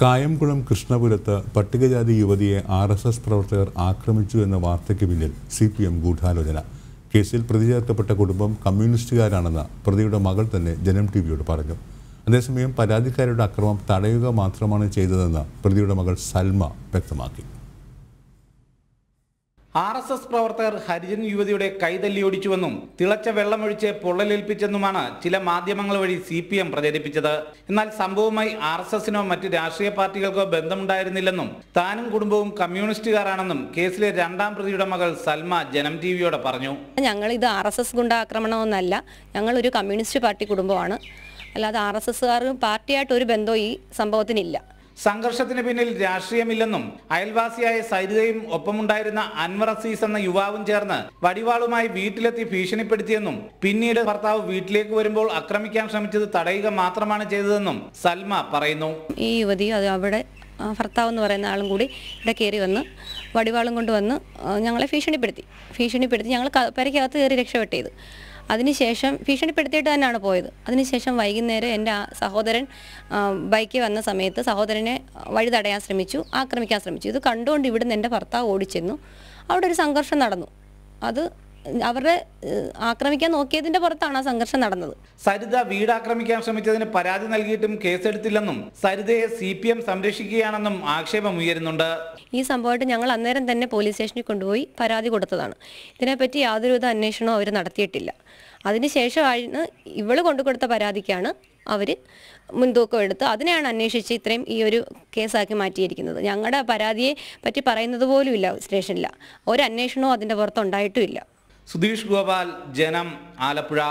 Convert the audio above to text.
കായംകുളം കൃഷ്ണപുരത്ത് പട്ടികജാതി യുവതിയെ R S S പ്രവർത്തകർ ആക്രമിച്ചു എന്ന വാർത്തയ്ക്ക് പിന്നിൽ സി പി എം ഗൂഢാലോചന കേസിൽ പ്രതി ചേർക്കപ്പെട്ട കുടുംബം കമ്മ്യൂണിസ്റ്റുകാരാണെന്ന് പ്രതിയുടെ മകൾ തന്നെ ജനം ടി വിയോട് പറഞ്ഞു അതേസമയം പരാതിക്കാരുടെ അക്രമം തടയുക മാത്രമാണ് ചെയ്തതെന്ന് പ്രതിയുടെ മകൾ സൽമ വ്യക്തമാക്കി ആർ എസ് എസ് പ്രവർത്തകർ ഹരിജൻ യുവതിയുടെ കൈതല്ലിയൊടിച്ചുവെന്നും തിളച്ച വെള്ളമൊഴിച്ച് പൊള്ളലേൽപ്പിച്ചെന്നുമാണ് ചില മാധ്യമങ്ങൾ വഴി സി പി എം പ്രചരിപ്പിച്ചത് എന്നാൽ സംഭവവുമായി ആർ എസ് എസിനോ മറ്റ് രാഷ്ട്രീയ പാർട്ടികൾക്കോ ബന്ധമുണ്ടായിരുന്നില്ലെന്നും താനും കുടുംബവും കമ്മ്യൂണിസ്റ്റുകാരാണെന്നും കേസിലെ രണ്ടാം പ്രതിയുടെ മകൾ സൽമ ജനം ടിവിയോട് പറഞ്ഞു ഞങ്ങൾ ഇത് ആർ എസ് എസ് ഗുണ്ടാക്രമണമെന്നല്ല ഞങ്ങൾ ഒരു കമ്മ്യൂണിസ്റ്റ് പാർട്ടി കുടുംബമാണ് അല്ലാതെ ആർ എസ് എസ്സുകാരും പാർട്ടിയായിട്ട് ഒരു ബന്ധവും ഈ സംഭവത്തിനില്ല സംഘർഷത്തിന് പിന്നിൽ രാഷ്ട്രീയമില്ലെന്നും അയൽവാസിയായ സരിതയും ഒപ്പമുണ്ടായിരുന്ന അൻവർ അസീസ് എന്ന യുവാവും ചേർന്ന് വടിവാളുമായി വീട്ടിലെത്തി ഭീഷണിപ്പെടുത്തിയെന്നും പിന്നീട് ഭർത്താവ് വീട്ടിലേക്ക് വരുമ്പോൾ ആക്രമിക്കാൻ ശ്രമിച്ചത് തടയുക മാത്രമാണ് ചെയ്തതെന്നും സൽമ പറയുന്നു ഈ യുവതി അത് അവിടെ ഭർത്താവ് എന്ന് പറയുന്ന ആളും കൂടി ഇവിടെ കയറി വന്ന് വടിവാളും കൊണ്ടുവന്ന് ഞങ്ങളെ ഭീഷണിപ്പെടുത്തി ഭീഷണിപ്പെടുത്തി ഞങ്ങൾ പരക്കകത്ത് കയറി രക്ഷപ്പെട്ടത് അതിനുശേഷം ഭീഷണിപ്പെടുത്തിയിട്ട് തന്നെയാണ് പോയത് അതിനുശേഷം വൈകുന്നേരം എൻ്റെ സഹോദരൻ ബൈക്കിൽ വന്ന സമയത്ത് സഹോദരനെ വഴി തടയാൻ ശ്രമിച്ചു ആക്രമിക്കാൻ ശ്രമിച്ചു ഇത് കണ്ടുകൊണ്ട് ഇവിടുന്ന് എൻ്റെ ഭർത്താവ് ഓടിച്ചെന്നു അവിടെ ഒരു സംഘർഷം നടന്നു അത് അവരുടെ ആക്രമിക്കാൻ നോക്കിയതിന്റെ പുറത്താണ് ആ സംഘർഷം നടന്നത് സരിത വീട് ആക്രമിക്കാൻ ശ്രമിച്ചതിന് പരാതി നൽകിയിട്ടും കേസെടുത്തില്ലെന്നും സരിതയെ സി പി എം സംരക്ഷിക്കുകയാണെന്നും ആക്ഷേപം ഉയരുന്നുണ്ട് ഈ സംഭവമായിട്ട് ഞങ്ങൾ അന്നേരം തന്നെ പോലീസ് സ്റ്റേഷനിൽ കൊണ്ടുപോയി പരാതി കൊടുത്തതാണ് ഇതിനെപ്പറ്റി യാതൊരുവിധ അന്വേഷണവും അവർ നടത്തിയിട്ടില്ല അതിനുശേഷമാണ് ഇവള് കൊണ്ടു കൊടുത്ത പരാതിക്കാണ് അവർ മുൻതൂക്കം എടുത്ത് അതിനെയാണ് അന്വേഷിച്ച് ഇത്രയും ഈ ഒരു കേസാക്കി മാറ്റിയിരിക്കുന്നത് ഞങ്ങളുടെ പരാതിയെ പറ്റി പറയുന്നത് പോലുമില്ല സ്റ്റേഷനിൽ ഒരു അന്വേഷണവും അതിൻ്റെ പുറത്തുണ്ടായിട്ടുമില്ല സുധീഷ് ഗോപാൽ ജനം ആലപ്പുഴ